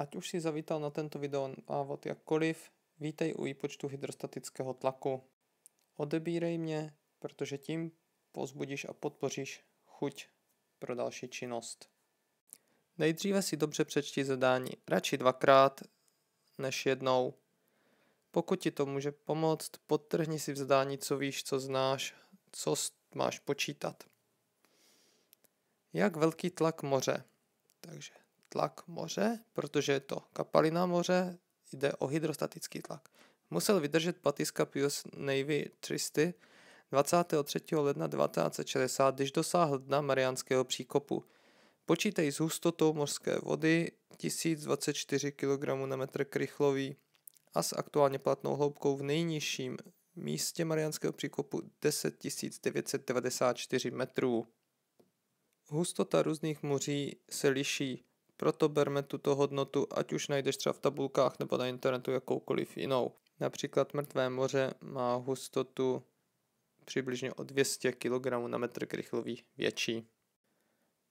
Ať už si zavítal na tento návod jakkoliv, vítej u výpočtu hydrostatického tlaku. Odebírej mě, protože tím pozbudíš a podpoříš chuť pro další činnost. Nejdříve si dobře přečti zadání, radši dvakrát než jednou. Pokud ti to může pomoct, podtrhni si v zadání, co víš, co znáš, co máš počítat. Jak velký tlak moře? Takže tlak moře, protože je to kapalina moře, jde o hydrostatický tlak. Musel vydržet patiska Pius Navy 300 23. ledna 1960, když dosáhl dna Mariánského příkopu. Počítej s hustotou mořské vody 1024 kg na metr krychlový a s aktuálně platnou hloubkou v nejnižším místě Mariánského příkopu 10 994 metrů. Hustota různých moří se liší. Proto berme tuto hodnotu, ať už najdeš třeba v tabulkách nebo na internetu jakoukoliv jinou. Například mrtvé moře má hustotu přibližně o 200 kg na metr krychlový větší.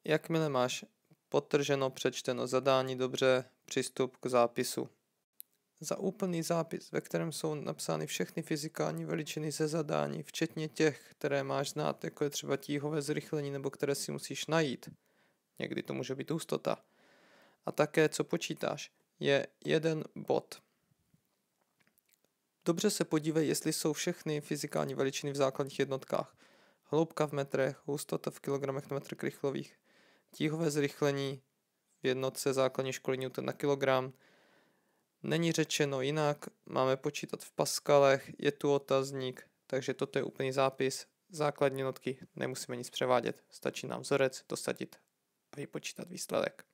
Jakmile máš potrženo přečteno zadání dobře, přístup k zápisu. Za úplný zápis, ve kterém jsou napsány všechny fyzikální veličiny ze zadání, včetně těch, které máš znát, jako je třeba tíhové zrychlení nebo které si musíš najít. Někdy to může být hustota a také co počítáš, je jeden bod. Dobře se podívej, jestli jsou všechny fyzikální veličiny v základních jednotkách. Hloubka v metrech, hustota v kilogramech na metr krychlových, tíhové zrychlení v jednotce základní školy Newton na kilogram. Není řečeno jinak, máme počítat v paskalech, je tu otazník, takže toto je úplný zápis. Základní jednotky nemusíme nic převádět, stačí nám vzorec, dosadit a vypočítat výsledek.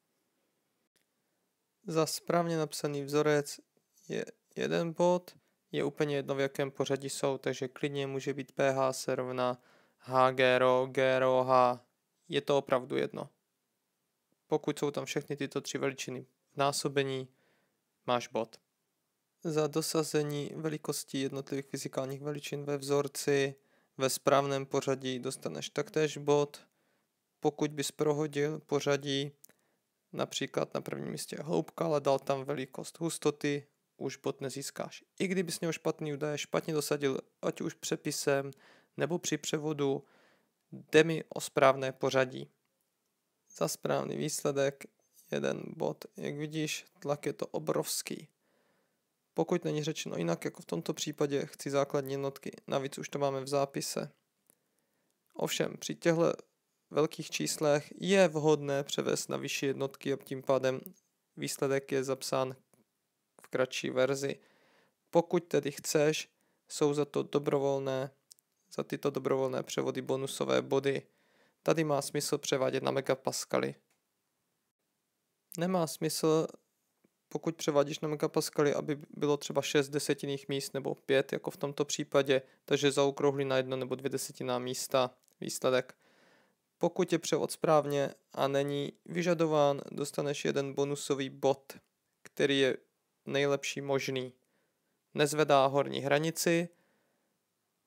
Za správně napsaný vzorec je jeden bod, je úplně jedno v jakém pořadí jsou, takže klidně může být pH se rovná ro h, je to opravdu jedno. Pokud jsou tam všechny tyto tři veličiny v násobení, máš bod. Za dosazení velikosti jednotlivých fyzikálních veličin ve vzorci ve správném pořadí dostaneš taktéž bod. Pokud bys prohodil pořadí například na prvním místě hloubka, ale dal tam velikost hustoty, už bod nezískáš. I kdyby s něho špatný údaje špatně dosadil, ať už přepisem nebo při převodu, jde mi o správné pořadí. Za správný výsledek jeden bod. Jak vidíš, tlak je to obrovský. Pokud není řečeno jinak, jako v tomto případě, chci základní jednotky, navíc už to máme v zápise. Ovšem, při těchto velkých číslech je vhodné převést na vyšší jednotky a tím pádem výsledek je zapsán v kratší verzi. Pokud tedy chceš, jsou za to dobrovolné, za tyto dobrovolné převody bonusové body. Tady má smysl převádět na megapaskaly. Nemá smysl, pokud převádíš na megapaskaly, aby bylo třeba 6 desetinných míst nebo 5, jako v tomto případě, takže zaokrouhli na jedno nebo dvě desetiná místa výsledek. Pokud je převod správně a není vyžadován, dostaneš jeden bonusový bod, který je nejlepší možný. Nezvedá horní hranici,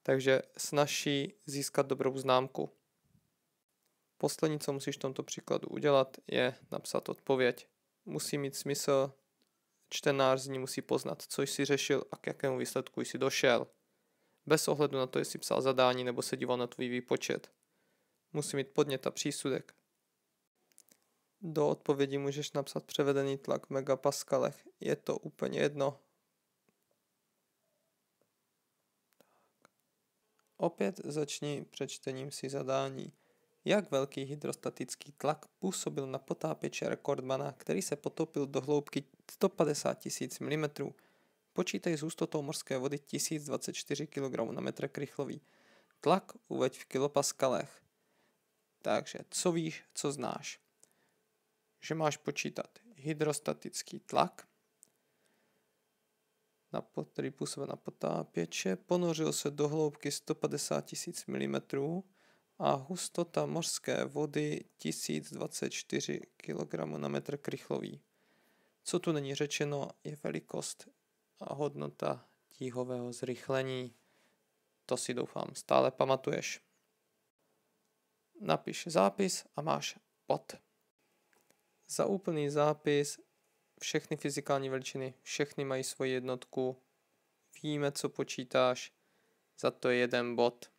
takže snaží získat dobrou známku. Poslední, co musíš v tomto příkladu udělat, je napsat odpověď. Musí mít smysl, čtenář z ní musí poznat, co jsi řešil a k jakému výsledku jsi došel. Bez ohledu na to, jestli psal zadání nebo se díval na tvůj výpočet musí mít podnět a přísudek. Do odpovědi můžeš napsat převedený tlak v megapaskalech. Je to úplně jedno. Opět začni přečtením si zadání. Jak velký hydrostatický tlak působil na potápěče rekordmana, který se potopil do hloubky 150 000 mm? Počítej s hustotou morské vody 1024 kg na metr krychlový. Tlak uveď v kilopaskalech. Takže co víš, co znáš? Že máš počítat hydrostatický tlak, na pot, který působil na potápěče, ponořil se do hloubky 150 000 mm a hustota mořské vody 1024 kg na metr krychlový. Co tu není řečeno, je velikost a hodnota tíhového zrychlení. To si doufám stále pamatuješ napiš zápis a máš pot. Za úplný zápis všechny fyzikální veličiny, všechny mají svoji jednotku, víme, co počítáš, za to jeden bod.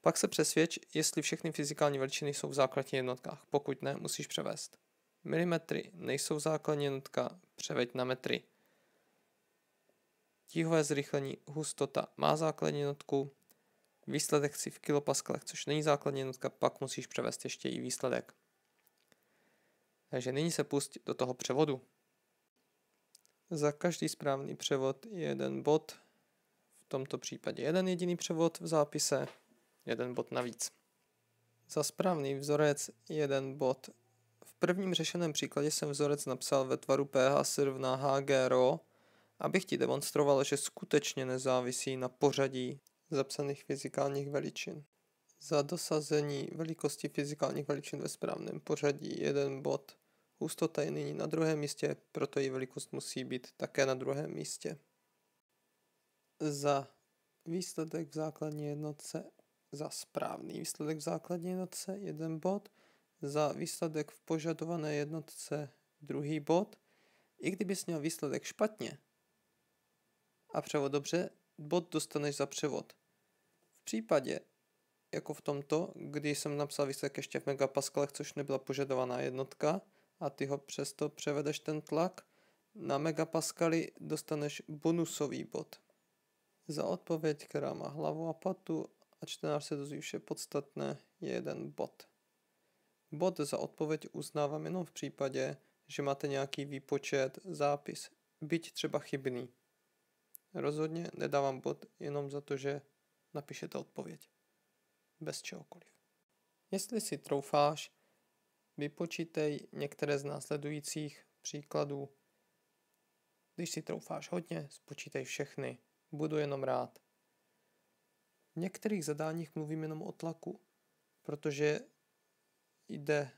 Pak se přesvědč, jestli všechny fyzikální veličiny jsou v základních jednotkách. Pokud ne, musíš převést. Milimetry nejsou základní jednotka, převeď na metry. Tíhové zrychlení hustota má základní jednotku, Výsledek si v kilopaskalech, což není základní jednotka, pak musíš převést ještě i výsledek. Takže nyní se pust do toho převodu. Za každý správný převod je jeden bod, v tomto případě jeden jediný převod v zápise, jeden bod navíc. Za správný vzorec jeden bod. V prvním řešeném příkladě jsem vzorec napsal ve tvaru pH se rovná HGRO, abych ti demonstroval, že skutečně nezávisí na pořadí zapsaných fyzikálních veličin. Za dosazení velikosti fyzikálních veličin ve správném pořadí jeden bod. Hustota je nyní na druhém místě, proto její velikost musí být také na druhém místě. Za výsledek v základní jednotce, za správný výsledek v základní jednotce jeden bod, za výsledek v požadované jednotce druhý bod. I kdybys měl výsledek špatně a převod dobře, bod dostaneš za převod. V případě, jako v tomto, kdy jsem napsal výsledek ještě v megapaskalech, což nebyla požadovaná jednotka, a ty ho přesto převedeš ten tlak, na megapaskaly dostaneš bonusový bod. Za odpověď, která má hlavu a patu a čtenář se dozví vše podstatné, je jeden bod. Bod za odpověď uznávám jenom v případě, že máte nějaký výpočet, zápis, byť třeba chybný. Rozhodně nedávám bod jenom za to, že napišete odpověď. Bez čehokoliv. Jestli si troufáš, vypočítej některé z následujících příkladů. Když si troufáš hodně, spočítej všechny. Budu jenom rád. V některých zadáních mluvím jenom o tlaku, protože jde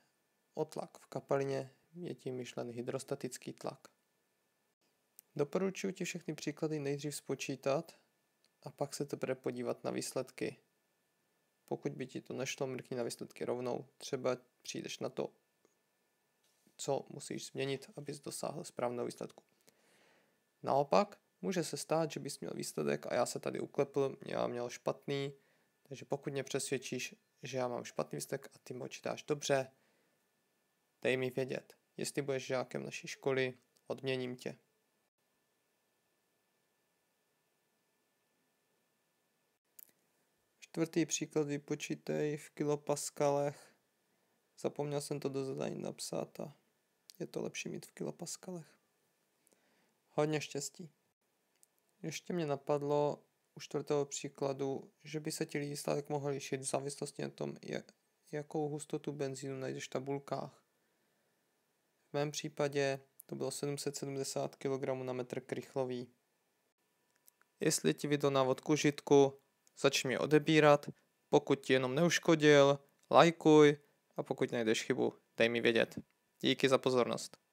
o tlak. V kapalině je tím myšlen hydrostatický tlak. Doporučuji ti všechny příklady nejdřív spočítat, a pak se teprve podívat na výsledky. Pokud by ti to nešlo, mrkni na výsledky rovnou. Třeba přijdeš na to, co musíš změnit, abys dosáhl správného výsledku. Naopak, může se stát, že bys měl výsledek a já se tady uklepl, já měl špatný, takže pokud mě přesvědčíš, že já mám špatný výsledek a ty mi očítáš dobře, dej mi vědět. Jestli budeš žákem naší školy, odměním tě. Čtvrtý příklad vypočítej v kilopaskalech. Zapomněl jsem to do zadání napsat a je to lepší mít v kilopaskalech. Hodně štěstí. Ještě mě napadlo u čtvrtého příkladu, že by se ti výsledek mohli lišit v závislosti na tom, jakou hustotu benzínu najdeš v tabulkách. V mém případě to bylo 770 kg na metr krychlový. Jestli ti vydal návod k užitku, začni odebírat, pokud ti jenom neuškodil, lajkuj a pokud najdeš chybu, dej mi vědět. Díky za pozornost.